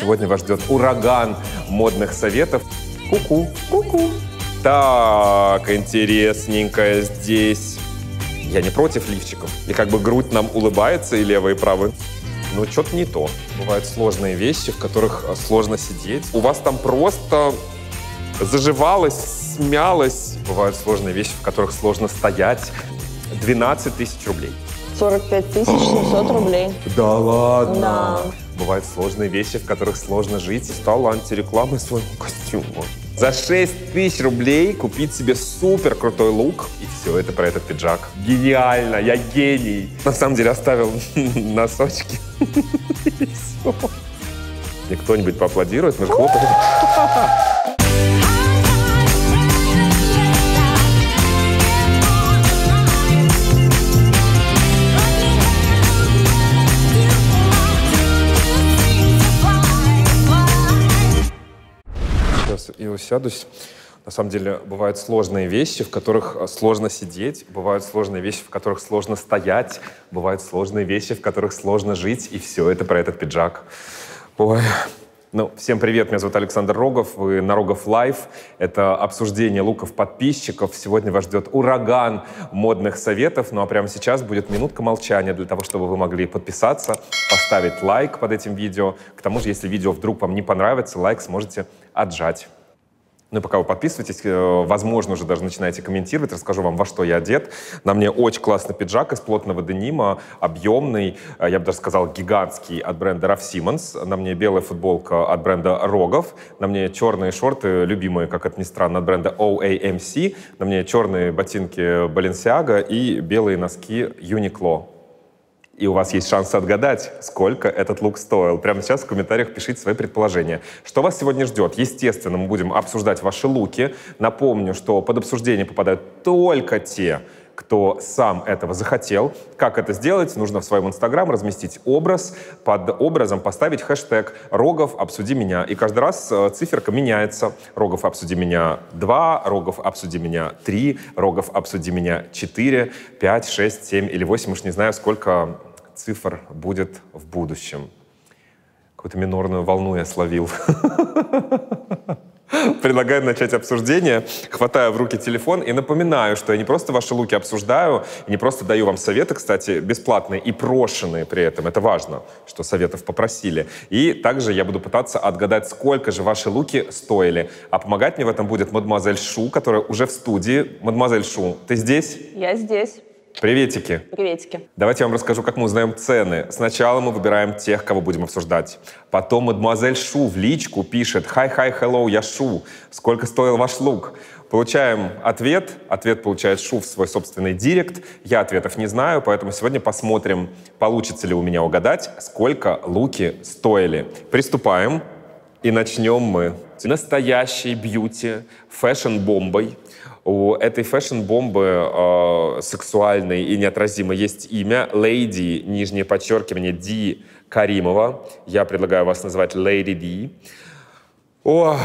Сегодня вас ждет ураган модных советов. Ку-ку, ку-ку. Так, интересненько здесь. Я не против лифчиков. И как бы грудь нам улыбается и левая, и правая. Но что-то не то. Бывают сложные вещи, в которых а, сложно сидеть. У вас там просто заживалось, смялось. Бывают сложные вещи, в которых сложно стоять. 12 тысяч рублей. 45 тысяч 700 рублей. Да ладно? Да бывают сложные вещи, в которых сложно жить, стала антирекламой своему костюму. За 6 тысяч рублей купить себе супер крутой лук. И все это про этот пиджак. Гениально, я гений. На самом деле оставил носочки. Никто все. И кто-нибудь поаплодирует, мы же хлопаем. и усядусь. На самом деле бывают сложные вещи, в которых э, сложно сидеть, бывают сложные вещи, в которых сложно стоять, бывают сложные вещи, в которых сложно жить, и все это про этот пиджак. Ой. Ну, всем привет, меня зовут Александр Рогов, вы на Рогов Лайф. Это обсуждение луков подписчиков. Сегодня вас ждет ураган модных советов, ну а прямо сейчас будет минутка молчания для того, чтобы вы могли подписаться, поставить лайк под этим видео. К тому же, если видео вдруг вам не понравится, лайк сможете отжать. Ну и пока вы подписываетесь, э, возможно, уже даже начинаете комментировать, расскажу вам, во что я одет. На мне очень классный пиджак из плотного денима, объемный, э, я бы даже сказал, гигантский от бренда Ralph Simmons. На мне белая футболка от бренда Рогов. На мне черные шорты, любимые, как это ни странно, от бренда OAMC. На мне черные ботинки Balenciaga и белые носки Uniqlo. И у вас есть шанс отгадать, сколько этот лук стоил. Прямо сейчас в комментариях пишите свои предположения. Что вас сегодня ждет? Естественно, мы будем обсуждать ваши луки. Напомню, что под обсуждение попадают только те, кто сам этого захотел. Как это сделать? Нужно в своем инстаграм разместить образ, под образом поставить хэштег «Рогов, обсуди меня». И каждый раз э, циферка меняется. «Рогов, обсуди меня 2», «Рогов, обсуди меня 3», «Рогов, обсуди меня 4», «5», «6», «7» или «8». Уж не знаю, сколько цифр будет в будущем. Какую-то минорную волну я словил. Предлагаю начать обсуждение, хватаю в руки телефон и напоминаю, что я не просто ваши луки обсуждаю, не просто даю вам советы, кстати, бесплатные и прошенные при этом. Это важно, что советов попросили. И также я буду пытаться отгадать, сколько же ваши луки стоили. А помогать мне в этом будет мадемуазель Шу, которая уже в студии. Мадемуазель Шу, ты здесь? Я здесь. Приветики. Приветики. Давайте я вам расскажу, как мы узнаем цены. Сначала мы выбираем тех, кого будем обсуждать. Потом мадемуазель Шу в личку пишет «Хай-хай, hello, я Шу. Сколько стоил ваш лук?» Получаем ответ. Ответ получает Шу в свой собственный директ. Я ответов не знаю, поэтому сегодня посмотрим, получится ли у меня угадать, сколько луки стоили. Приступаем. И начнем мы Настоящий бьюти, фэшн-бомбой, у этой фэшн-бомбы э, сексуальной и неотразимой есть имя Lady, нижнее подчеркивание, Ди Каримова. Я предлагаю вас называть Lady Ди. О.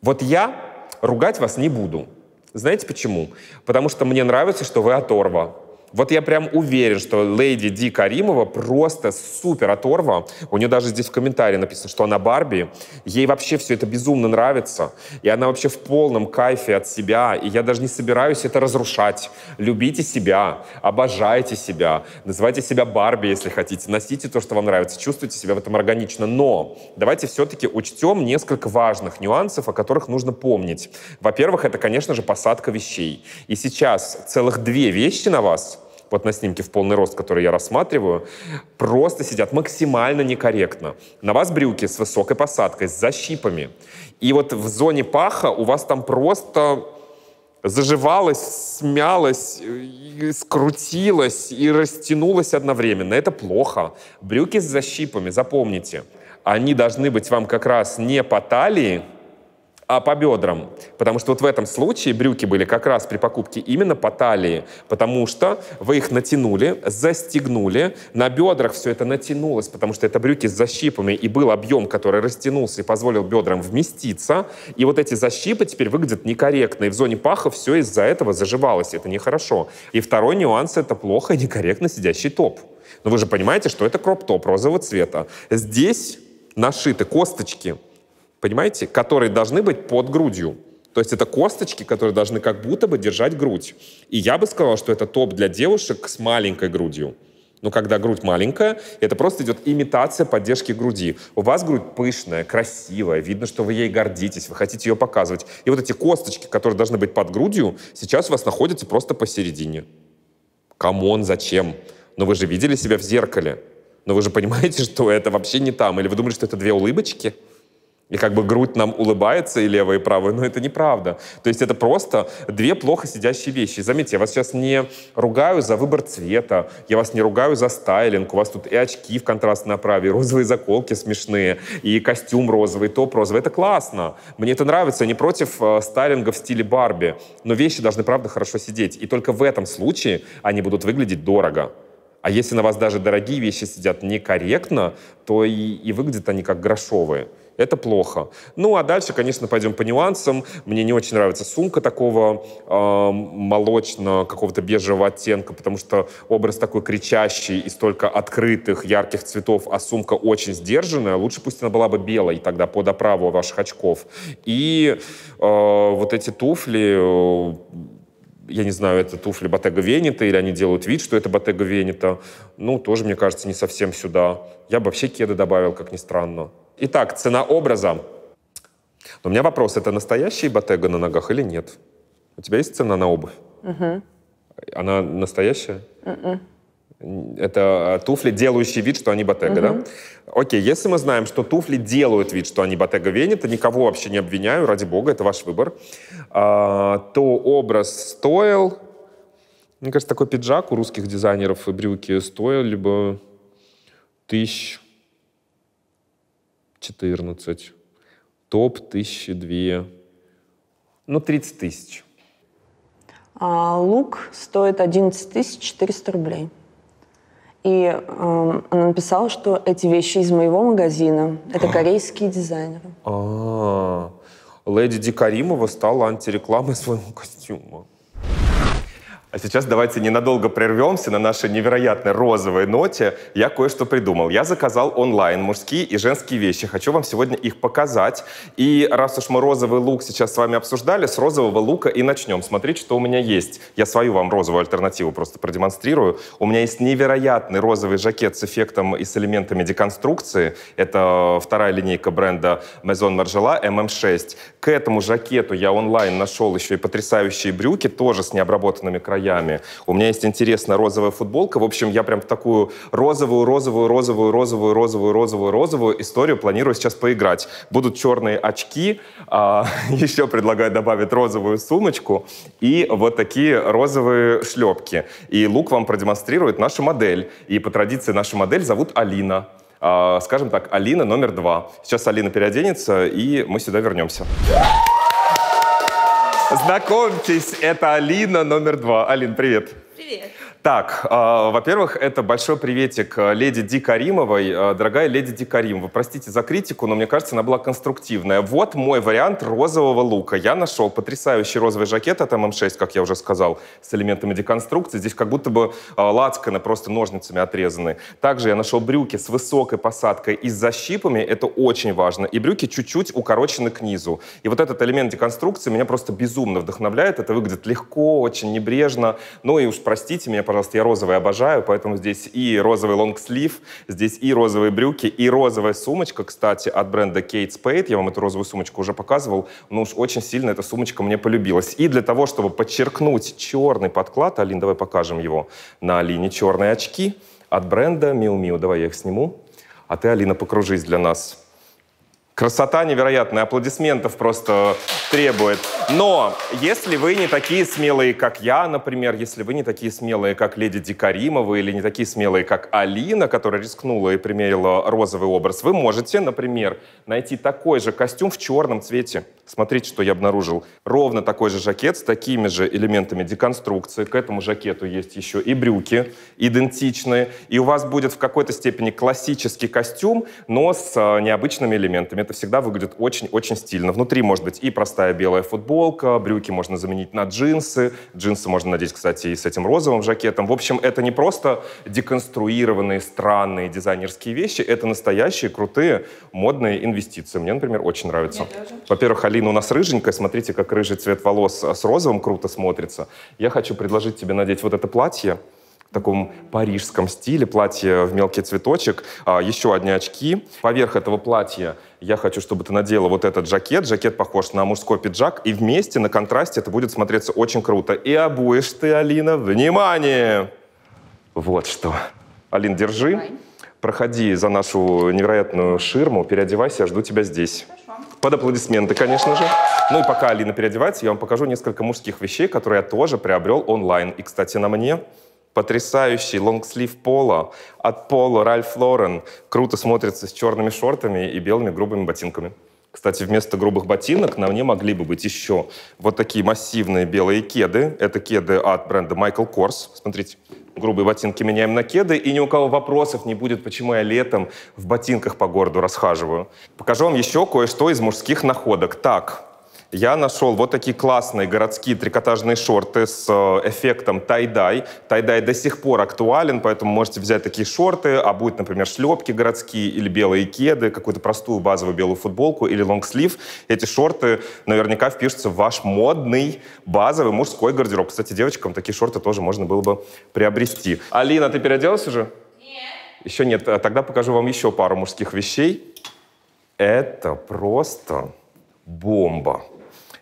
Вот я ругать вас не буду. Знаете почему? Потому что мне нравится, что вы оторва. Вот я прям уверен, что леди Ди Каримова просто супер оторва. У нее даже здесь в комментарии написано, что она Барби. Ей вообще все это безумно нравится. И она вообще в полном кайфе от себя. И я даже не собираюсь это разрушать. Любите себя, обожайте себя. Называйте себя Барби, если хотите. Носите то, что вам нравится. Чувствуйте себя в этом органично. Но давайте все-таки учтем несколько важных нюансов, о которых нужно помнить. Во-первых, это, конечно же, посадка вещей. И сейчас целых две вещи на вас — вот на снимке в полный рост, который я рассматриваю, просто сидят максимально некорректно. На вас брюки с высокой посадкой, с защипами. И вот в зоне паха у вас там просто заживалось, смялось, скрутилось и растянулось одновременно. Это плохо. Брюки с защипами, запомните, они должны быть вам как раз не по талии, а по бедрам. Потому что вот в этом случае брюки были как раз при покупке именно по талии, потому что вы их натянули, застегнули, на бедрах все это натянулось, потому что это брюки с защипами, и был объем, который растянулся и позволил бедрам вместиться, и вот эти защипы теперь выглядят некорректно, и в зоне паха все из-за этого заживалось, это нехорошо. И второй нюанс — это плохо и некорректно сидящий топ. Но вы же понимаете, что это кроп-топ розового цвета. Здесь нашиты косточки — понимаете, которые должны быть под грудью. То есть это косточки, которые должны как будто бы держать грудь. И я бы сказал, что это топ для девушек с маленькой грудью. Но когда грудь маленькая, это просто идет имитация поддержки груди. У вас грудь пышная, красивая, видно, что вы ей гордитесь, вы хотите ее показывать. И вот эти косточки, которые должны быть под грудью, сейчас у вас находятся просто посередине. Камон, зачем? Но вы же видели себя в зеркале. Но вы же понимаете, что это вообще не там. Или вы думали, что это две улыбочки? И как бы грудь нам улыбается и левая, и правая, но это неправда. То есть это просто две плохо сидящие вещи. Заметьте, я вас сейчас не ругаю за выбор цвета, я вас не ругаю за стайлинг, у вас тут и очки в контрастной оправе, и розовые заколки смешные, и костюм розовый, и топ розовый. Это классно, мне это нравится, я не против э, стайлинга в стиле Барби, но вещи должны, правда, хорошо сидеть. И только в этом случае они будут выглядеть дорого. А если на вас даже дорогие вещи сидят некорректно, то и, и выглядят они как грошовые. Это плохо. Ну, а дальше, конечно, пойдем по нюансам. Мне не очень нравится сумка такого э, молочно какого-то бежевого оттенка, потому что образ такой кричащий из только открытых ярких цветов, а сумка очень сдержанная. Лучше пусть она была бы белой тогда под оправу ваших очков. И э, вот эти туфли... Э, я не знаю, это туфли Ботега Венета, или они делают вид, что это Ботега Венета. Ну, тоже, мне кажется, не совсем сюда. Я бы вообще кеды добавил, как ни странно. Итак, цена образа. Но у меня вопрос, это настоящие ботега на ногах или нет? У тебя есть цена на обувь? Угу. Она настоящая? У-у. Это а, туфли, делающие вид, что они ботега, угу. да? Окей, если мы знаем, что туфли делают вид, что они ботега Венета, никого вообще не обвиняю, ради бога, это ваш выбор, а, то образ стоил... Мне кажется, такой пиджак у русских дизайнеров и брюки стоил либо тысяч 14. Топ тысячи две. Ну, 30 тысяч. А лук стоит 11 тысяч 400 рублей. И э, она написала, что эти вещи из моего магазина. Это корейские дизайнеры. А, -а, -а. леди Дикаримова стала антирекламой своего костюма. А сейчас давайте ненадолго прервемся на нашей невероятной розовой ноте. Я кое-что придумал. Я заказал онлайн мужские и женские вещи. Хочу вам сегодня их показать. И раз уж мы розовый лук сейчас с вами обсуждали, с розового лука и начнем. Смотрите, что у меня есть. Я свою вам розовую альтернативу просто продемонстрирую. У меня есть невероятный розовый жакет с эффектом и с элементами деконструкции. Это вторая линейка бренда Maison Margiela MM6. К этому жакету я онлайн нашел еще и потрясающие брюки, тоже с необработанными краями краями. У меня есть интересная розовая футболка. В общем, я прям в такую розовую, розовую, розовую, розовую, розовую, розовую, розовую историю планирую сейчас поиграть. Будут черные очки, а, еще предлагаю добавить розовую сумочку и вот такие розовые шлепки. И Лук вам продемонстрирует нашу модель. И по традиции нашу модель зовут Алина а, скажем так, Алина номер два. Сейчас Алина переоденется, и мы сюда вернемся. Знакомьтесь, это Алина номер два. Алин, привет. Привет. Так, э, во-первых, это большой приветик э, леди Ди Каримовой. Э, дорогая леди Ди Каримова, простите за критику, но мне кажется, она была конструктивная. Вот мой вариант розового лука. Я нашел потрясающий розовый жакет от ММ6, эм эм как я уже сказал, с элементами деконструкции. Здесь как будто бы э, лацканы просто ножницами отрезаны. Также я нашел брюки с высокой посадкой и с защипами. Это очень важно. И брюки чуть-чуть укорочены к низу. И вот этот элемент деконструкции меня просто безумно вдохновляет. Это выглядит легко, очень небрежно. Ну и уж простите меня, пожалуйста, я розовый обожаю, поэтому здесь и розовый лонгслив, здесь и розовые брюки, и розовая сумочка, кстати, от бренда Kate Spade. Я вам эту розовую сумочку уже показывал, но ну уж очень сильно эта сумочка мне полюбилась. И для того, чтобы подчеркнуть черный подклад, Алин, давай покажем его на Алине, черные очки от бренда Miu Miu. Давай я их сниму. А ты, Алина, покружись для нас. Красота невероятная, аплодисментов просто требует. Но если вы не такие смелые, как я, например, если вы не такие смелые, как леди Дикаримова, или не такие смелые, как Алина, которая рискнула и примерила розовый образ, вы можете, например, найти такой же костюм в черном цвете. Смотрите, что я обнаружил. Ровно такой же жакет с такими же элементами деконструкции. К этому жакету есть еще и брюки идентичные. И у вас будет в какой-то степени классический костюм, но с а, необычными элементами это всегда выглядит очень-очень стильно. Внутри может быть и простая белая футболка, брюки можно заменить на джинсы. Джинсы можно надеть, кстати, и с этим розовым жакетом. В общем, это не просто деконструированные, странные дизайнерские вещи, это настоящие, крутые, модные инвестиции. Мне, например, очень нравится. Во-первых, Алина у нас рыженькая, смотрите, как рыжий цвет волос а, с розовым круто смотрится. Я хочу предложить тебе надеть вот это платье в таком парижском стиле, платье в мелкий цветочек, а, еще одни очки. Поверх этого платья я хочу, чтобы ты надела вот этот жакет. Жакет похож на мужской пиджак, и вместе на контрасте это будет смотреться очень круто. И обуешь ты, Алина, внимание! Вот что. Алин, держи. Проходи за нашу невероятную ширму, переодевайся, я жду тебя здесь. Под аплодисменты, конечно же. Ну и пока Алина переодевается, я вам покажу несколько мужских вещей, которые я тоже приобрел онлайн. И, кстати, на мне потрясающий лонгслив пола от Пола Ральф Лорен круто смотрится с черными шортами и белыми грубыми ботинками. Кстати, вместо грубых ботинок на мне могли бы быть еще вот такие массивные белые кеды. Это кеды от бренда Michael Kors. Смотрите, грубые ботинки меняем на кеды, и ни у кого вопросов не будет, почему я летом в ботинках по городу расхаживаю. Покажу вам еще кое-что из мужских находок. Так, я нашел вот такие классные городские трикотажные шорты с э, эффектом тай-дай. Тай-дай до сих пор актуален, поэтому можете взять такие шорты, а будет, например, шлепки городские или белые кеды, какую-то простую базовую белую футболку или лонгслив. Эти шорты наверняка впишутся в ваш модный базовый мужской гардероб. Кстати, девочкам такие шорты тоже можно было бы приобрести. Алина, ты переоделась уже? Нет. Еще нет. А тогда покажу вам еще пару мужских вещей. Это просто бомба.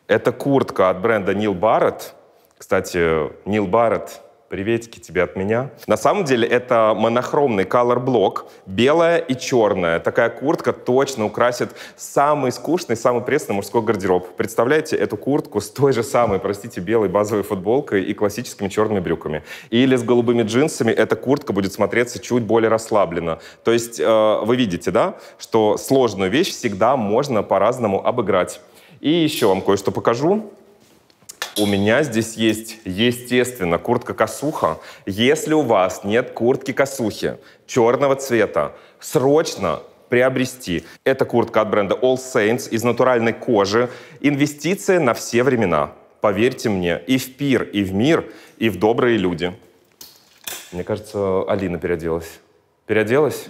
Это куртка от бренда Нил Барретт. Кстати, Нил Барретт, приветики тебе от меня. На самом деле это монохромный color блок, белая и черная. Такая куртка точно украсит самый скучный, самый пресный мужской гардероб. Представляете эту куртку с той же самой, простите, белой базовой футболкой и классическими черными брюками. Или с голубыми джинсами эта куртка будет смотреться чуть более расслабленно. То есть э, вы видите, да, что сложную вещь всегда можно по-разному обыграть. И еще вам кое-что покажу. У меня здесь есть, естественно, куртка-косуха. Если у вас нет куртки-косухи черного цвета, срочно приобрести. Это куртка от бренда All Saints из натуральной кожи. Инвестиция на все времена. Поверьте мне, и в пир, и в мир, и в добрые люди. Мне кажется, Алина переоделась. Переоделась?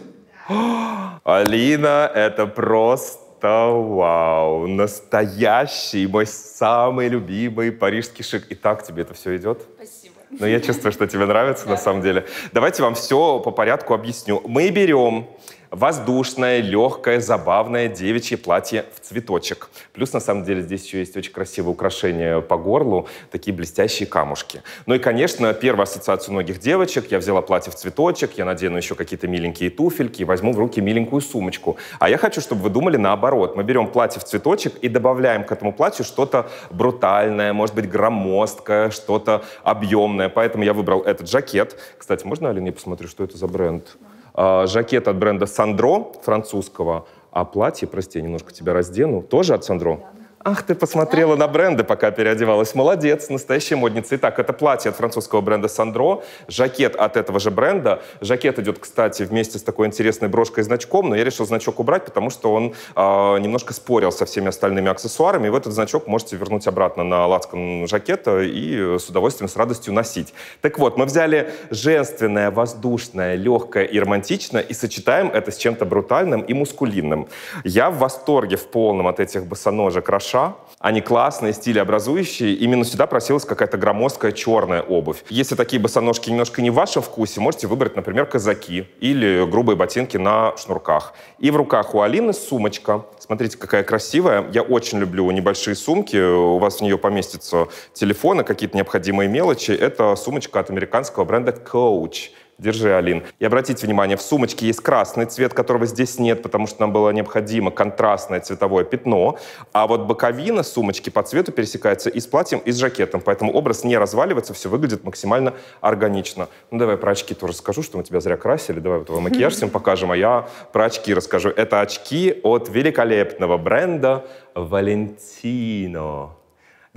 Алина, это просто Просто вау! Настоящий, мой самый любимый парижский шик. И так тебе это все идет? Спасибо. Но ну, я чувствую, что тебе нравится на самом деле. Давайте вам все по порядку объясню. Мы берем воздушное, легкое, забавное девичье платье в цветочек. Плюс, на самом деле, здесь еще есть очень красивое украшение по горлу, такие блестящие камушки. Ну и, конечно, первая ассоциация многих девочек. Я взяла платье в цветочек, я надену еще какие-то миленькие туфельки, возьму в руки миленькую сумочку. А я хочу, чтобы вы думали наоборот. Мы берем платье в цветочек и добавляем к этому платью что-то брутальное, может быть, громоздкое, что-то объемное. Поэтому я выбрал этот жакет. Кстати, можно, Алина, я посмотрю, что это за бренд? А, жакет от бренда Сандро французского, а платье, прости, я немножко тебя раздену, тоже от Сандро. Да. Ах, ты посмотрела на бренды, пока переодевалась. Молодец, настоящая модница. Итак, это платье от французского бренда Сандро, жакет от этого же бренда. Жакет идет, кстати, вместе с такой интересной брошкой и значком, но я решил значок убрать, потому что он э, немножко спорил со всеми остальными аксессуарами. И в этот значок можете вернуть обратно на лацкан жакета и с удовольствием, с радостью носить. Так вот, мы взяли женственное, воздушное, легкое и романтичное и сочетаем это с чем-то брутальным и мускулинным. Я в восторге в полном от этих босоножек, лапша, они классные, образующие. Именно сюда просилась какая-то громоздкая черная обувь. Если такие босоножки немножко не в вашем вкусе, можете выбрать, например, казаки или грубые ботинки на шнурках. И в руках у Алины сумочка. Смотрите, какая красивая. Я очень люблю небольшие сумки. У вас в нее поместятся телефоны, какие-то необходимые мелочи. Это сумочка от американского бренда Coach. Держи, Алин. И обратите внимание, в сумочке есть красный цвет, которого здесь нет, потому что нам было необходимо контрастное цветовое пятно. А вот боковина сумочки по цвету пересекается и с платьем, и с жакетом. Поэтому образ не разваливается, все выглядит максимально органично. Ну, давай про очки тоже скажу, что мы тебя зря красили. Давай вот твой макияж всем покажем, а я про очки расскажу. Это очки от великолепного бренда Valentino.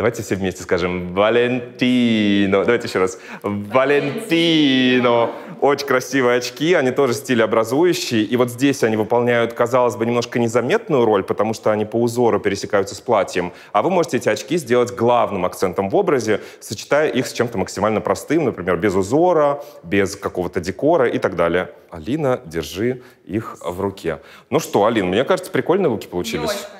Давайте все вместе скажем «Валентино». Давайте еще раз. «Валентино». Очень красивые очки, они тоже стилеобразующие. И вот здесь они выполняют, казалось бы, немножко незаметную роль, потому что они по узору пересекаются с платьем. А вы можете эти очки сделать главным акцентом в образе, сочетая их с чем-то максимально простым, например, без узора, без какого-то декора и так далее. Алина, держи их в руке. Ну что, Алин, мне кажется, прикольные луки получились. Девочка.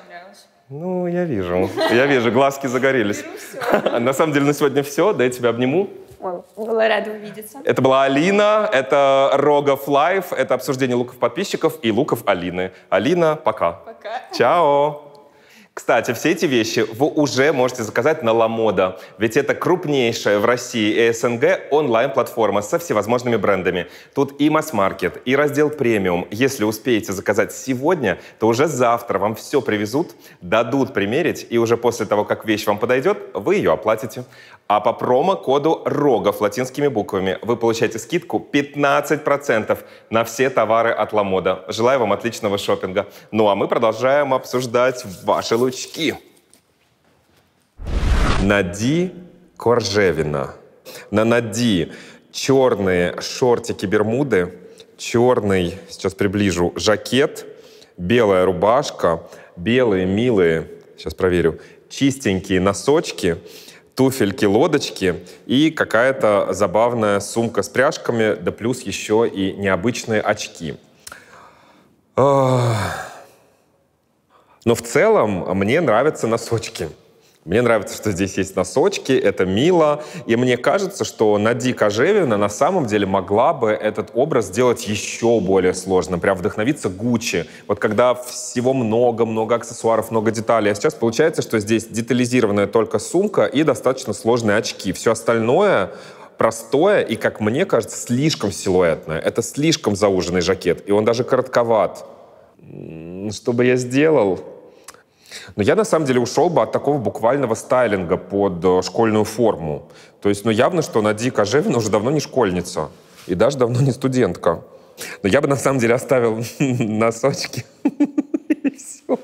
Ну, я вижу. Я вижу, глазки загорелись. На самом деле, на ну, сегодня все. Да я тебя обниму. Ой, была рада увидеться. Это была Алина, это Рогов Лайф, это обсуждение луков подписчиков и луков Алины. Алина, пока. Пока. Чао. Кстати, все эти вещи вы уже можете заказать на Ламода, ведь это крупнейшая в России и СНГ онлайн-платформа со всевозможными брендами. Тут и масс-маркет, и раздел премиум. Если успеете заказать сегодня, то уже завтра вам все привезут, дадут примерить, и уже после того, как вещь вам подойдет, вы ее оплатите. А по промокоду Рогов латинскими буквами вы получаете скидку 15% на все товары от Ламода. Желаю вам отличного шопинга. Ну а мы продолжаем обсуждать ваши каблучки. Нади Коржевина. На Нади черные шортики Бермуды, черный, сейчас приближу, жакет, белая рубашка, белые милые, сейчас проверю, чистенькие носочки, туфельки-лодочки и какая-то забавная сумка с пряжками, да плюс еще и необычные очки. Ох. Но в целом мне нравятся носочки. Мне нравится, что здесь есть носочки, это мило. И мне кажется, что Нади Кожевина на самом деле могла бы этот образ сделать еще более сложным. Прям вдохновиться Гуччи. Вот когда всего много, много аксессуаров, много деталей. А сейчас получается, что здесь детализированная только сумка и достаточно сложные очки. Все остальное простое и, как мне кажется, слишком силуэтное. Это слишком зауженный жакет. И он даже коротковат. Ну, что бы я сделал? Но я на самом деле ушел бы от такого буквального стайлинга под э, школьную форму. То есть, ну явно, что Надя Кожевина уже давно не школьница и даже давно не студентка. Но я бы на самом деле оставил носочки и все.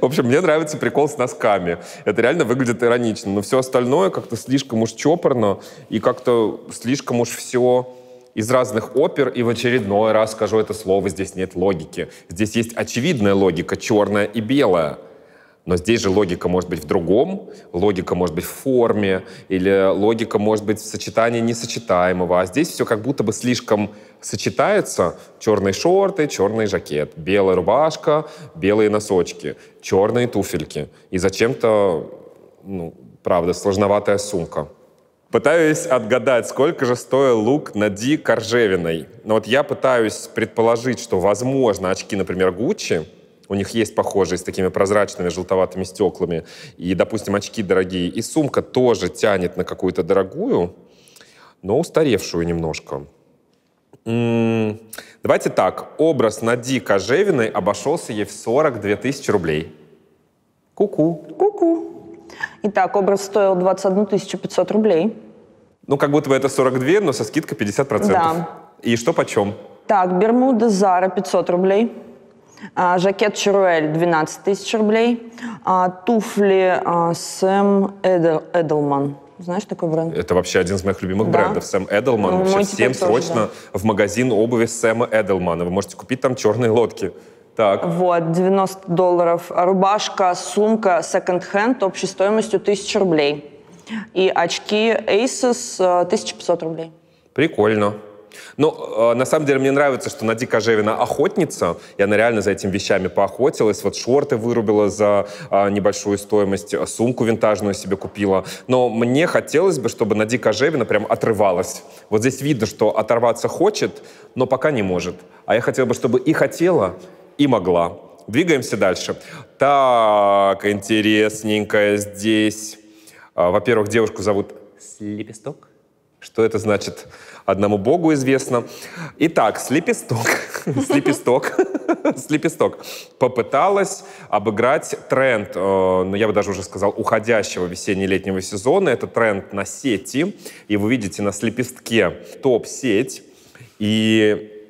В общем, мне нравится прикол с носками. Это реально выглядит иронично. Но все остальное как-то слишком уж чопорно и как-то слишком уж все из разных опер, и в очередной раз скажу это слово, здесь нет логики. Здесь есть очевидная логика, черная и белая. Но здесь же логика может быть в другом, логика может быть в форме, или логика может быть в сочетании несочетаемого. А здесь все как будто бы слишком сочетается. Черные шорты, черный жакет, белая рубашка, белые носочки, черные туфельки. И зачем-то, ну, правда, сложноватая сумка. Пытаюсь отгадать, сколько же стоил лук Нади Коржевиной. Но вот я пытаюсь предположить, что, возможно, очки, например, Гуччи, у них есть похожие с такими прозрачными желтоватыми стеклами, и, допустим, очки дорогие, и сумка тоже тянет на какую-то дорогую, но устаревшую немножко. Давайте так, образ Нади Кожевиной обошелся ей в 42 тысячи рублей. Ку-ку. Ку-ку. Итак, образ стоил 21 500 рублей. Ну, как будто бы это 42, но со скидкой 50%. Да. И что почем? Так, Бермуда Зара 500 рублей. А, жакет Чаруэль 12 тысяч рублей. А, туфли а, Сэм Эдел, Эдлман. Знаешь такой бренд? Это вообще один из моих любимых да. брендов. Сэм Эдлман. Ну, вообще всем тоже, срочно да. в магазин обуви Сэма Эдлмана. Вы можете купить там черные лодки. Так. Вот, 90 долларов. Рубашка, сумка, секонд-хенд общей стоимостью 1000 рублей. И очки Asus 1500 э, рублей. Прикольно. Ну, э, на самом деле, мне нравится, что Нади Кожевина охотница, и она реально за этими вещами поохотилась. Вот шорты вырубила за э, небольшую стоимость, сумку винтажную себе купила. Но мне хотелось бы, чтобы Нади Кожевина прям отрывалась. Вот здесь видно, что оторваться хочет, но пока не может. А я хотел бы, чтобы и хотела, и могла. Двигаемся дальше. Так, интересненько здесь. А, во-первых, девушку зовут Слепесток. Что это значит, одному богу известно. Итак, Слепесток, Слепесток, Слепесток попыталась обыграть тренд, э, ну, я бы даже уже сказал, уходящего весенне-летнего сезона. Это тренд на сети, и вы видите на Слепестке топ-сеть. И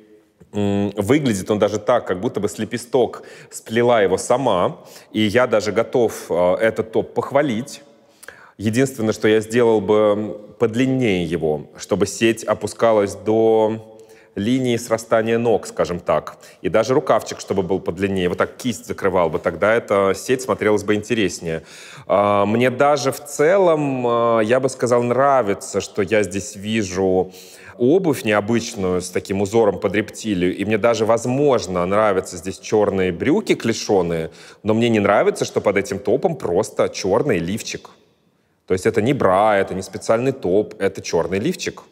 выглядит он даже так, как будто бы с лепесток сплела его сама, и я даже готов э, этот топ похвалить. Единственное, что я сделал бы подлиннее его, чтобы сеть опускалась до линии срастания ног, скажем так. И даже рукавчик, чтобы был подлиннее. Вот так кисть закрывал бы. Тогда эта сеть смотрелась бы интереснее. А, мне даже в целом, э, я бы сказал, нравится, что я здесь вижу обувь необычную с таким узором под рептилию, и мне даже, возможно, нравятся здесь черные брюки клешеные, но мне не нравится, что под этим топом просто черный лифчик. То есть это не бра, это не специальный топ, это черный лифчик.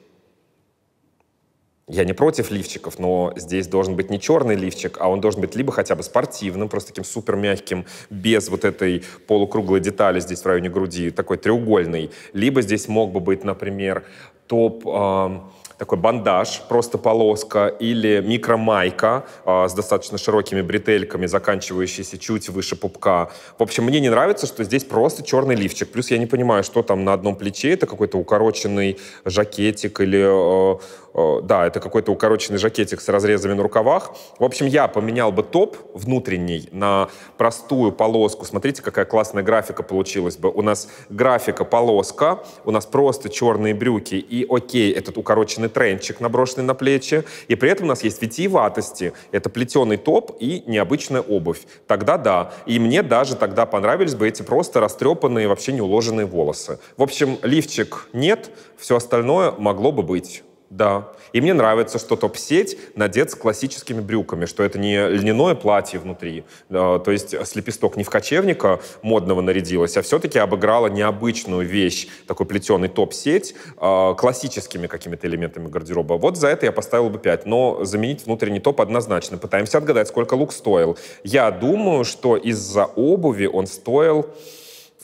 Я не против лифчиков, но здесь должен быть не черный лифчик, а он должен быть либо хотя бы спортивным, просто таким супер мягким, без вот этой полукруглой детали здесь в районе груди, такой треугольный. Либо здесь мог бы быть, например, топ... Э такой бандаж, просто полоска, или микромайка э, с достаточно широкими бретельками, заканчивающиеся чуть выше пупка. В общем, мне не нравится, что здесь просто черный лифчик. Плюс я не понимаю, что там на одном плече. Это какой-то укороченный жакетик или... Э, э, да, это какой-то укороченный жакетик с разрезами на рукавах. В общем, я поменял бы топ внутренний на простую полоску. Смотрите, какая классная графика получилась бы. У нас графика полоска, у нас просто черные брюки и, окей, этот укороченный тренчик, наброшенный на плечи, и при этом у нас есть витиеватости. Это плетеный топ и необычная обувь. Тогда да. И мне даже тогда понравились бы эти просто растрепанные, вообще не уложенные волосы. В общем, лифчик нет, все остальное могло бы быть. Да. И мне нравится, что топ-сеть надет с классическими брюками, что это не льняное платье внутри, а, то есть с лепесток не в кочевника модного нарядилась, а все-таки обыграла необычную вещь, такой плетеный топ-сеть, а, классическими какими-то элементами гардероба. Вот за это я поставил бы 5, но заменить внутренний топ однозначно. Пытаемся отгадать, сколько лук стоил. Я думаю, что из-за обуви он стоил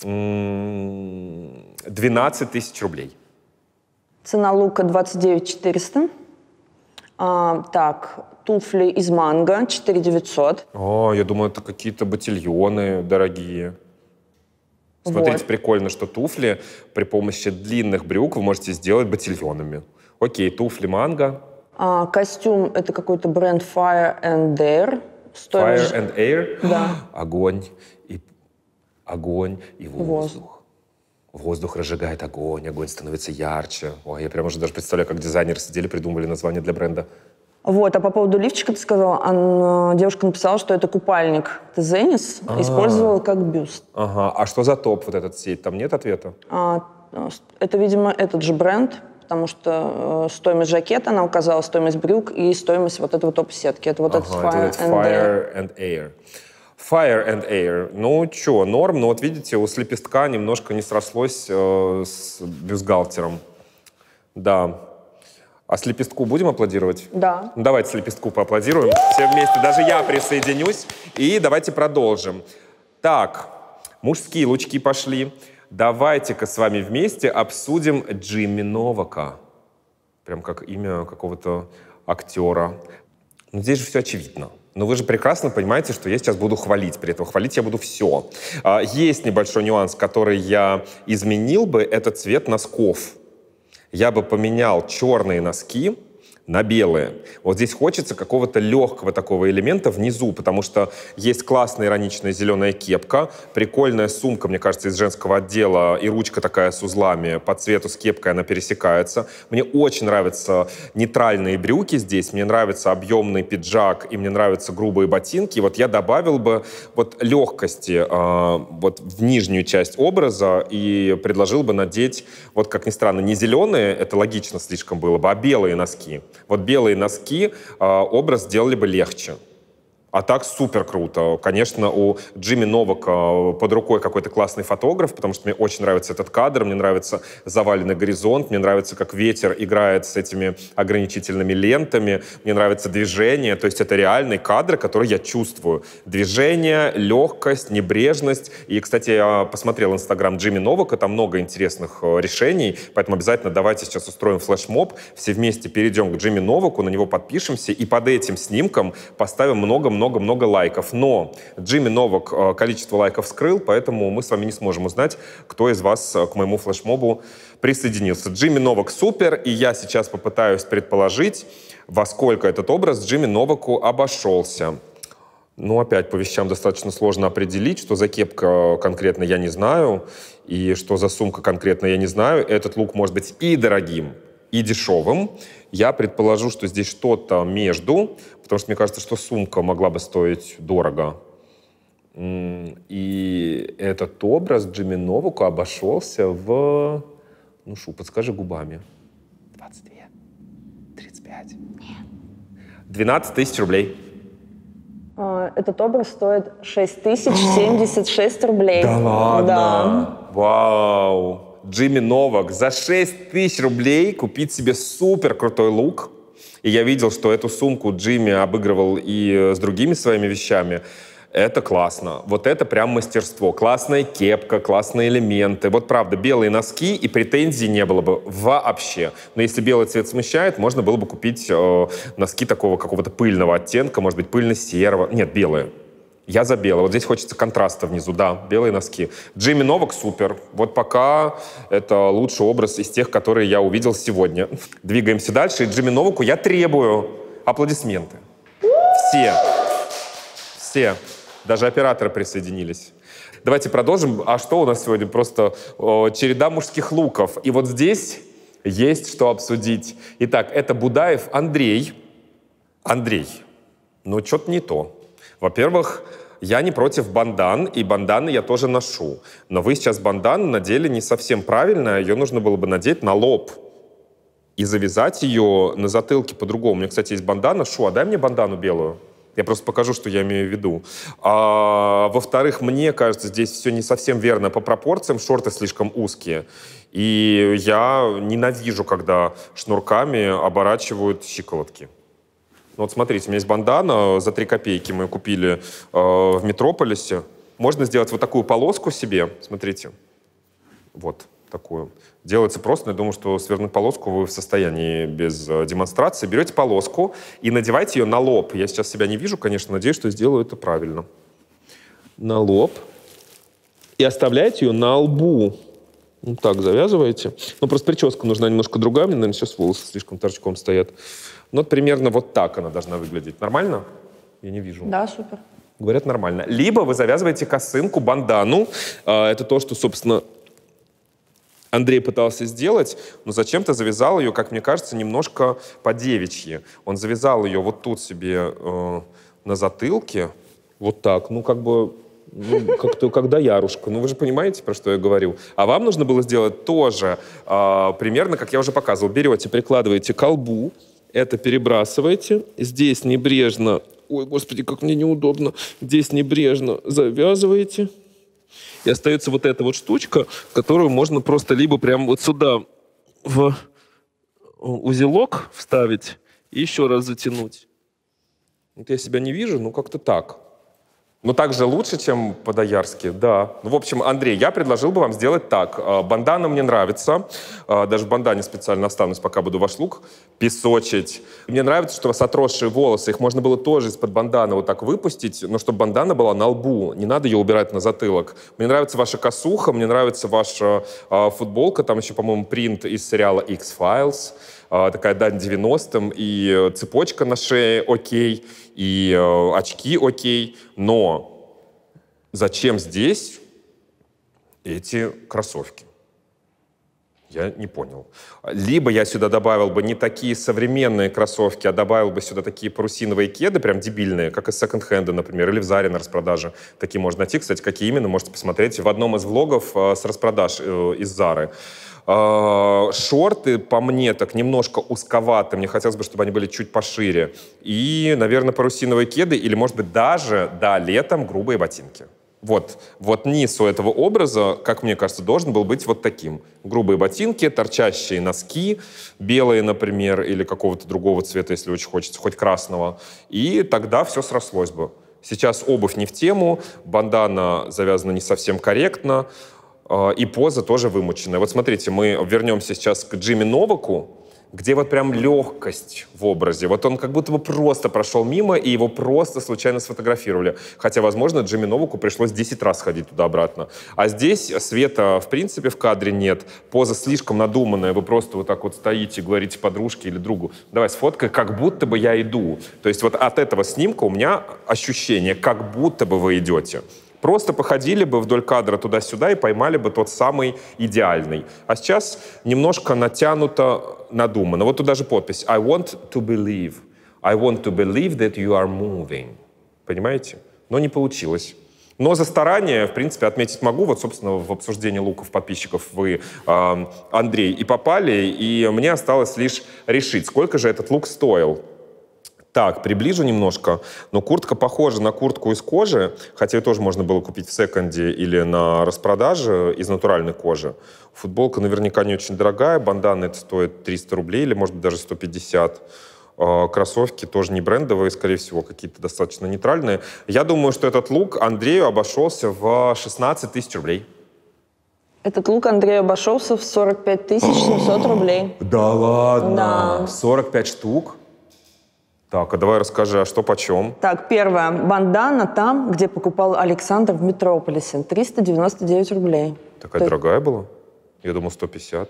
12 тысяч рублей. Цена лука 29 400. А, так, туфли из манго 4 900. О, я думаю, это какие-то ботильоны дорогие. Смотрите, вот. прикольно, что туфли при помощи длинных брюк вы можете сделать ботильонами. Окей, туфли манго. А, костюм — это какой-то бренд Fire and Air. Стоимость... Fire and Air? Да. Огонь и... Огонь и воздух. воздух. Воздух разжигает огонь, огонь становится ярче. Ой, я прямо уже даже представляю, как дизайнеры сидели, придумывали название для бренда. Вот, а по поводу лифчика ты сказала, она, э, девушка написала, что это купальник Тезенис, а -а использовал как бюст. Ага, а что за топ вот этот сеть? Там нет ответа? А, э, это, видимо, этот же бренд, потому что э, стоимость жакета она указала, стоимость брюк и стоимость вот этого топ-сетки. Это вот ага, этот Fire, это and, fire and Air. And air. Fire and Air. Ну, что, норм, но вот видите, у слепестка немножко не срослось э, с бюстгальтером. Да. А слепестку будем аплодировать? Да. Ну, давайте слепестку поаплодируем. Все вместе, даже я присоединюсь. И давайте продолжим. Так, мужские лучки пошли. Давайте-ка с вами вместе обсудим Джимми Новака. Прям как имя какого-то актера. Но ну, здесь же все очевидно. Но вы же прекрасно понимаете, что я сейчас буду хвалить. При этом хвалить я буду все. А, есть небольшой нюанс, который я изменил бы, это цвет носков. Я бы поменял черные носки на белое. Вот здесь хочется какого-то легкого такого элемента внизу, потому что есть классная ироничная зеленая кепка, прикольная сумка, мне кажется, из женского отдела, и ручка такая с узлами, по цвету с кепкой она пересекается. Мне очень нравятся нейтральные брюки здесь, мне нравится объемный пиджак, и мне нравятся грубые ботинки. Вот я добавил бы вот легкости э, вот в нижнюю часть образа и предложил бы надеть, вот как ни странно, не зеленые, это логично слишком было бы, а белые носки. Вот белые носки а, образ сделали бы легче. А так супер круто. Конечно, у Джимми Новака э, под рукой какой-то классный фотограф, потому что мне очень нравится этот кадр, мне нравится заваленный горизонт, мне нравится, как ветер играет с этими ограничительными лентами, мне нравится движение, то есть это реальный кадр, который я чувствую. Движение, легкость, небрежность. И, кстати, я посмотрел Инстаграм Джимми Новака, там много интересных э, решений, поэтому обязательно давайте сейчас устроим флешмоб, все вместе перейдем к Джимми Новаку, на него подпишемся и под этим снимком поставим много-много много-много лайков. Но Джимми Новок э, количество лайков скрыл, поэтому мы с вами не сможем узнать, кто из вас э, к моему флешмобу присоединился. Джимми Новок супер, и я сейчас попытаюсь предположить, во сколько этот образ Джимми Новаку обошелся. Но ну, опять, по вещам достаточно сложно определить, что за кепка э, конкретно я не знаю, и что за сумка конкретно я не знаю. Этот лук может быть и дорогим, и дешевым, я предположу, что здесь что-то между, потому что мне кажется, что сумка могла бы стоить дорого. И этот образ Джимми Новаку обошелся в... Ну, Шу, подскажи губами. 22. 35. Нет. 12 тысяч рублей. А, этот образ стоит 6076 рублей. Да ладно? Да. Вау. Джимми Новак за 6 тысяч рублей купить себе супер крутой лук. И я видел, что эту сумку Джимми обыгрывал и э, с другими своими вещами. Это классно. Вот это прям мастерство. Классная кепка, классные элементы. Вот правда, белые носки и претензий не было бы вообще. Но если белый цвет смущает, можно было бы купить э, носки такого какого-то пыльного оттенка, может быть, пыльно-серого. Нет, белые. Я за белое. Вот здесь хочется контраста внизу, да, белые носки. Джимми Новак супер. Вот пока это лучший образ из тех, которые я увидел сегодня. Двигаемся дальше. И Джимми Новаку я требую аплодисменты. Все. Все. Даже операторы присоединились. Давайте продолжим. А что у нас сегодня? Просто э, череда мужских луков. И вот здесь есть что обсудить. Итак, это Будаев Андрей. Андрей. Но ну что-то не то. Во-первых, я не против бандан, и банданы я тоже ношу. Но вы сейчас бандан надели не совсем правильно, ее нужно было бы надеть на лоб, и завязать ее на затылке по-другому. У меня, кстати, есть бандана. Шу, а дай мне бандану белую. Я просто покажу, что я имею в виду. А, во-вторых, мне кажется, здесь все не совсем верно по пропорциям. Шорты слишком узкие. И я ненавижу, когда шнурками оборачивают щиколотки. Ну, вот смотрите, у меня есть бандана, за 3 копейки мы купили э, в Метрополисе. Можно сделать вот такую полоску себе, смотрите, вот такую. Делается просто, я думаю, что свернуть полоску вы в состоянии без э, демонстрации. Берете полоску и надевайте ее на лоб. Я сейчас себя не вижу, конечно, надеюсь, что сделаю это правильно. На лоб. И оставляете ее на лбу. Ну, так завязываете. Ну, просто прическа нужна немножко другая. Мне, наверное, сейчас волосы слишком торчком стоят. Но ну, вот примерно вот так она должна выглядеть. Нормально? Я не вижу. Да, супер. Говорят, нормально. Либо вы завязываете косынку, бандану. А, это то, что, собственно, Андрей пытался сделать, но зачем-то завязал ее, как мне кажется, немножко по девичьи. Он завязал ее вот тут себе э, на затылке, вот так. Ну, как бы ну, как-то, когда ярушка. Ну, вы же понимаете, про что я говорю. А вам нужно было сделать тоже, э, примерно, как я уже показывал. Берете, прикладываете колбу, это перебрасываете, здесь небрежно, ой, господи, как мне неудобно, здесь небрежно завязываете, и остается вот эта вот штучка, которую можно просто либо прямо вот сюда в узелок вставить и еще раз затянуть. Вот я себя не вижу, но как-то так. Ну, также лучше, чем по-доярски, да. Ну, в общем, Андрей, я предложил бы вам сделать так. А, бандана мне нравится. А, даже в бандане специально останусь, пока буду ваш лук песочить. Мне нравится, что у вас отросшие волосы. Их можно было тоже из-под бандана вот так выпустить, но чтобы бандана была на лбу. Не надо ее убирать на затылок. Мне нравится ваша косуха, мне нравится ваша э, футболка. Там еще, по-моему, принт из сериала X-Files. А, такая дань 90-м, и э, цепочка на шее окей, и э, очки окей, но зачем здесь эти кроссовки? Я не понял. Либо я сюда добавил бы не такие современные кроссовки, а добавил бы сюда такие парусиновые кеды, прям дебильные, как из секонд-хенда, например, или в Заре на распродаже. Такие можно найти, кстати, какие именно, можете посмотреть в одном из влогов э, с распродаж из Зары. А, шорты, по мне, так немножко узковаты. Мне хотелось бы, чтобы они были чуть пошире. И, наверное, парусиновые кеды или, может быть, даже, да, летом грубые ботинки. Вот, вот низ у этого образа, как мне кажется, должен был быть вот таким. Грубые ботинки, торчащие носки, белые, например, или какого-то другого цвета, если очень хочется, хоть красного. И тогда все срослось бы. Сейчас обувь не в тему, бандана завязана не совсем корректно, а, и поза тоже вымученная. Вот смотрите, мы вернемся сейчас к Джимми Новаку, где вот прям легкость в образе. Вот он как будто бы просто прошел мимо, и его просто случайно сфотографировали. Хотя, возможно, Джимми Новаку пришлось 10 раз ходить туда-обратно. А здесь света, в принципе, в кадре нет. Поза слишком надуманная. Вы просто вот так вот стоите, говорите подружке или другу, давай сфоткай, как будто бы я иду. То есть вот от этого снимка у меня ощущение, как будто бы вы идете просто походили бы вдоль кадра туда-сюда и поймали бы тот самый идеальный. А сейчас немножко натянуто, надумано. Вот тут даже подпись «I want to believe». «I want to believe that you are moving». Понимаете? Но не получилось. Но за старание, в принципе, отметить могу. Вот, собственно, в обсуждении луков подписчиков вы, э, Андрей, и попали. И мне осталось лишь решить, сколько же этот лук стоил. Так, приближу немножко. Но куртка похожа на куртку из кожи, хотя ее тоже можно было купить в секонде или на распродаже из натуральной кожи. Футболка наверняка не очень дорогая, бандана это стоит 300 рублей или, может быть, даже 150 а, кроссовки тоже не брендовые, скорее всего, какие-то достаточно нейтральные. Я думаю, что этот лук Андрею обошелся в 16 тысяч рублей. Этот лук Андрею обошелся в 45 700 рублей. Да ладно? Да. 45 штук? Так, а давай расскажи, а что почем? Так, первое. Бандана там, где покупал Александр в Метрополисе. 399 рублей. Такая То дорогая была? Я думал, 150.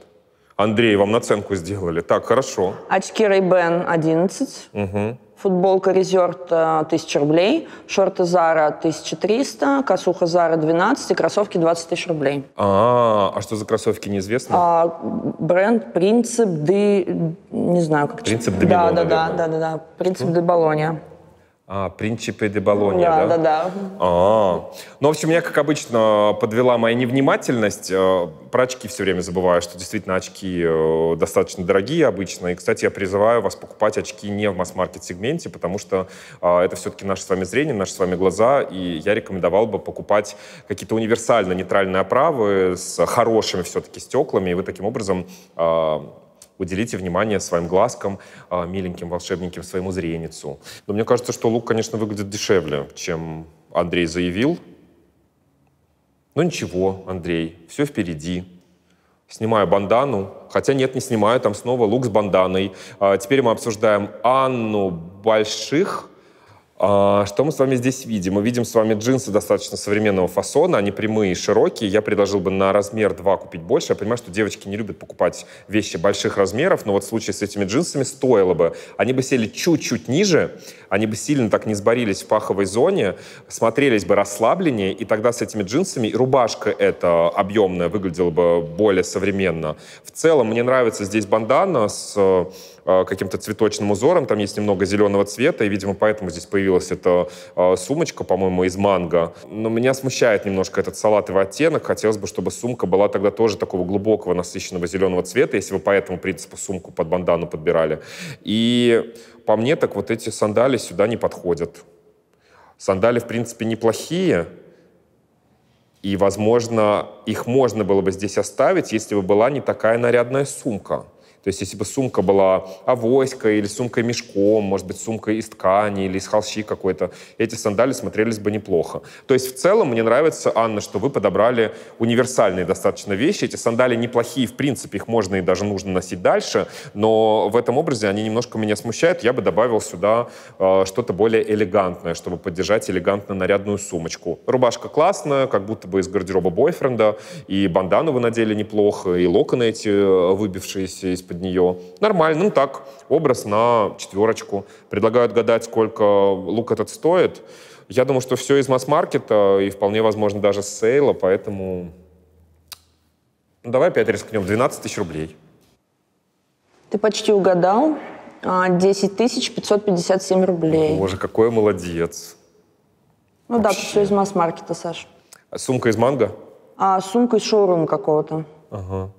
Андрей, вам наценку сделали. Так, хорошо. Очки Ray-Ban 11. Угу футболка Резерт э, 1000 рублей, шорты Зара 1300, косуха Zara 12 и кроссовки 20 тысяч рублей. А, -а, что за кроссовки, неизвестно? А, бренд Принцип де... Не знаю, как... Принцип де Да, да, да, да, да, да. Принцип де Болония. А, принципе, де Болонья, да? Да, да, да. А, ну, в общем, меня, как обычно, подвела моя невнимательность. Э, про очки все время забываю, что действительно очки э, достаточно дорогие обычно. И, кстати, я призываю вас покупать очки не в масс-маркет сегменте, потому что а, это все-таки наше с вами зрение, наши с вами глаза. И я рекомендовал бы покупать какие-то универсально нейтральные оправы с хорошими все-таки стеклами. И вы таким образом а, уделите внимание своим глазкам, а, миленьким волшебненьким своему зреницу. Но мне кажется, что лук, конечно, выглядит дешевле, чем Андрей заявил. Но ничего, Андрей, все впереди. Снимаю бандану, хотя нет, не снимаю, там снова лук с банданой. А, теперь мы обсуждаем Анну Больших, а, что мы с вами здесь видим? Мы видим с вами джинсы достаточно современного фасона, они прямые и широкие. Я предложил бы на размер 2 купить больше. Я понимаю, что девочки не любят покупать вещи больших размеров, но вот в случае с этими джинсами стоило бы. Они бы сели чуть-чуть ниже, они бы сильно так не сборились в паховой зоне, смотрелись бы расслабленнее, и тогда с этими джинсами рубашка эта объемная выглядела бы более современно. В целом мне нравится здесь бандана с а, каким-то цветочным узором, там есть немного зеленого цвета, и, видимо, поэтому здесь появилась эта а, сумочка, по-моему, из манго. Но меня смущает немножко этот салатовый оттенок. Хотелось бы, чтобы сумка была тогда тоже такого глубокого, насыщенного зеленого цвета, если вы по этому принципу сумку под бандану подбирали. И по мне так вот эти сандали сюда не подходят. Сандали, в принципе, неплохие, и, возможно, их можно было бы здесь оставить, если бы была не такая нарядная сумка. То есть если бы сумка была авоська или сумкой мешком, может быть, сумка из ткани или из холщи какой-то, эти сандали смотрелись бы неплохо. То есть в целом мне нравится, Анна, что вы подобрали универсальные достаточно вещи. Эти сандали неплохие, в принципе, их можно и даже нужно носить дальше, но в этом образе они немножко меня смущают. Я бы добавил сюда э, что-то более элегантное, чтобы поддержать элегантно нарядную сумочку. Рубашка классная, как будто бы из гардероба бойфренда, и бандану вы надели неплохо, и локоны эти э, выбившиеся из-под под нее. Нормально, ну так, образ на четверочку. Предлагают гадать, сколько лук этот стоит. Я думаю, что все из масс-маркета и вполне возможно даже с сейла, поэтому ну, давай опять рискнем. 12 тысяч рублей. Ты почти угадал. 10 а, тысяч 557 рублей. Боже, какой молодец. Ну Вообще. да, все из масс-маркета, Саш. А сумка из манго? А, сумка из шоурума какого-то. Ага.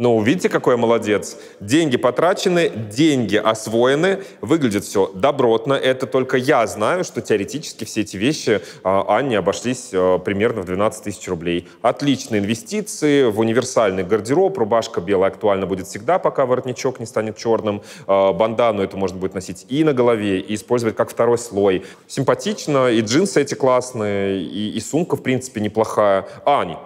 Ну, видите, какой я молодец. Деньги потрачены, деньги освоены, выглядит все добротно. Это только я знаю, что теоретически все эти вещи а, Анне обошлись а, примерно в 12 тысяч рублей. Отличные инвестиции в универсальный гардероб. Рубашка белая актуально будет всегда, пока воротничок не станет черным. А, бандану это можно будет носить и на голове, и использовать как второй слой. Симпатично, и джинсы эти классные, и, и сумка, в принципе, неплохая. Ань,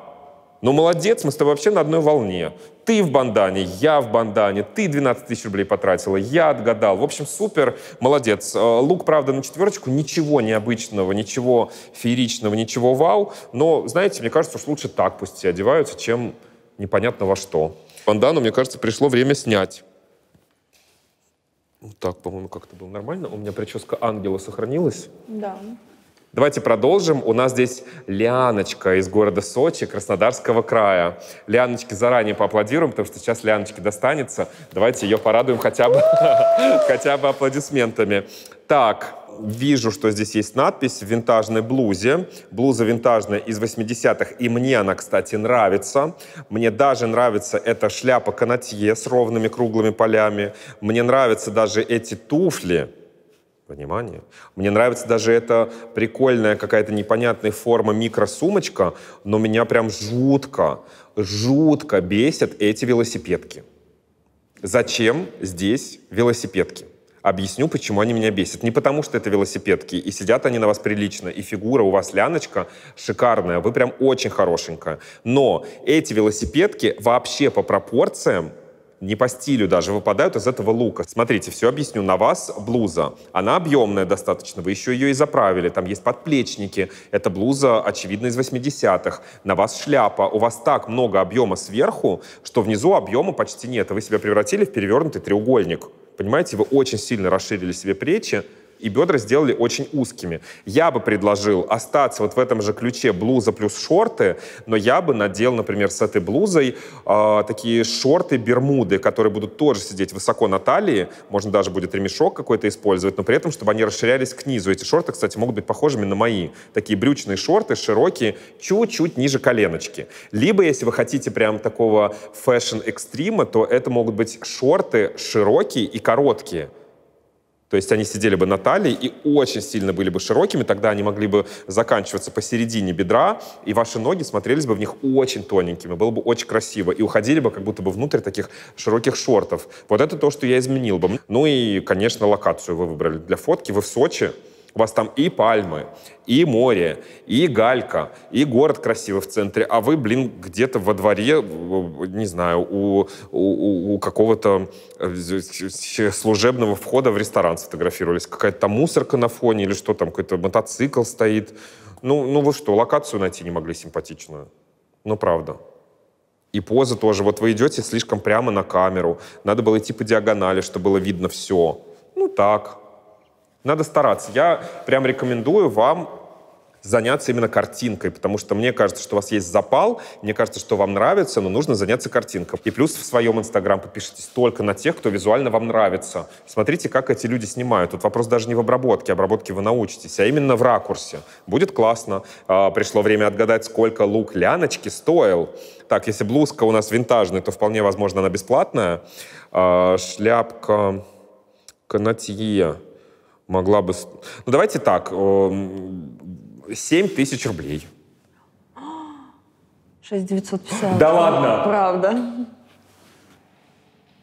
ну, молодец, мы с тобой вообще на одной волне. Ты в бандане, я в бандане, ты 12 тысяч рублей потратила, я отгадал. В общем, супер, молодец. Э, лук, правда, на четверочку, ничего необычного, ничего фееричного, ничего вау. Но, знаете, мне кажется, уж лучше так пусть одеваются, чем непонятно во что. Бандану, мне кажется, пришло время снять. Вот так, по-моему, как-то было нормально. У меня прическа ангела сохранилась. Да. Давайте продолжим. У нас здесь Лианочка из города Сочи, Краснодарского края. Лианочке заранее поаплодируем, потому что сейчас Лианочке достанется. Давайте ее порадуем хотя бы, хотя бы аплодисментами. Так, вижу, что здесь есть надпись в винтажной блузе. Блуза винтажная из 80-х, и мне она, кстати, нравится. Мне даже нравится эта шляпа канатье с ровными круглыми полями. Мне нравятся даже эти туфли Понимание? Мне нравится даже эта прикольная какая-то непонятная форма микросумочка, но меня прям жутко, жутко бесят эти велосипедки. Зачем здесь велосипедки? Объясню, почему они меня бесят. Не потому, что это велосипедки, и сидят они на вас прилично, и фигура у вас, Ляночка, шикарная, вы прям очень хорошенькая. Но эти велосипедки вообще по пропорциям не по стилю даже выпадают из этого лука. Смотрите, все объясню. На вас блуза. Она объемная достаточно, вы еще ее и заправили. Там есть подплечники. Это блуза, очевидно, из 80-х. На вас шляпа. У вас так много объема сверху, что внизу объема почти нет. Вы себя превратили в перевернутый треугольник. Понимаете, вы очень сильно расширили себе плечи, и бедра сделали очень узкими. Я бы предложил остаться вот в этом же ключе блуза плюс шорты, но я бы надел, например, с этой блузой э, такие шорты-бермуды, которые будут тоже сидеть высоко на талии, можно даже будет ремешок какой-то использовать, но при этом, чтобы они расширялись к низу. Эти шорты, кстати, могут быть похожими на мои. Такие брючные шорты, широкие, чуть-чуть ниже коленочки. Либо, если вы хотите прям такого фэшн-экстрима, то это могут быть шорты широкие и короткие то есть они сидели бы на талии и очень сильно были бы широкими, тогда они могли бы заканчиваться посередине бедра, и ваши ноги смотрелись бы в них очень тоненькими, было бы очень красиво, и уходили бы как будто бы внутрь таких широких шортов. Вот это то, что я изменил бы. Ну и, конечно, локацию вы выбрали для фотки. Вы в Сочи, у вас там и пальмы, и море, и галька, и город красивый в центре, а вы, блин, где-то во дворе, э, не знаю, у, у, у какого-то э, служебного входа в ресторан сфотографировались. Какая-то там мусорка на фоне или что там, какой-то мотоцикл стоит. Ну, ну вы что, локацию найти не могли симпатичную? Ну, правда. И поза тоже. Вот вы идете слишком прямо на камеру. Надо было идти по диагонали, чтобы было видно все. Ну, так. Надо стараться. Я прям рекомендую вам заняться именно картинкой, потому что мне кажется, что у вас есть запал, мне кажется, что вам нравится, но нужно заняться картинкой. И плюс в своем Инстаграм подпишитесь только на тех, кто визуально вам нравится. Смотрите, как эти люди снимают. Тут вопрос даже не в обработке, обработке вы научитесь, а именно в ракурсе. Будет классно. А, пришло время отгадать, сколько лук Ляночки стоил. Так, если блузка у нас винтажная, то вполне возможно она бесплатная. А, шляпка канатье могла бы... Ну, давайте так, 7 тысяч рублей. 6950. Да ладно? Правда.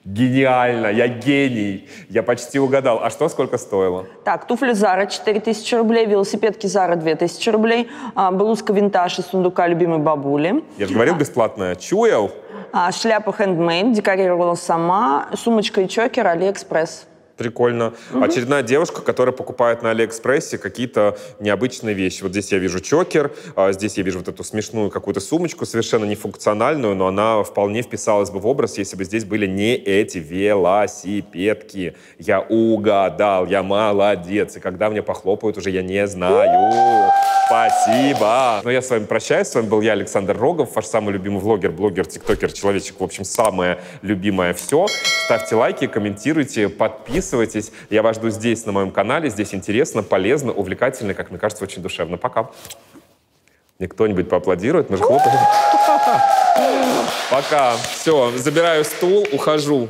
Гениально, я гений. Я почти угадал. А что сколько стоило? Так, туфли Зара 4000 рублей, велосипедки Зара 2000 рублей, а, блузка винтаж из сундука любимой бабули. Я же говорил, а. бесплатное, Чуял? А, шляпа хендмейд, декорировала сама, сумочка и чокер Алиэкспресс прикольно. Угу. Очередная девушка, которая покупает на Алиэкспрессе какие-то необычные вещи. Вот здесь я вижу чокер, а, здесь я вижу вот эту смешную какую-то сумочку, совершенно нефункциональную, но она вполне вписалась бы в образ, если бы здесь были не эти велосипедки. Я угадал, я молодец. И когда мне похлопают уже, я не знаю. Спасибо! Но я с вами прощаюсь. С вами был я, Александр Рогов, ваш самый любимый влогер, блогер, тиктокер, человечек. В общем, самое любимое все. Ставьте лайки, комментируйте, подписывайтесь подписывайтесь. Я вас жду здесь, на моем канале. Здесь интересно, полезно, увлекательно, как мне кажется, очень душевно. Пока. Мне кто-нибудь поаплодирует? Мы же хлопаем. Пока. Все, забираю стул, ухожу.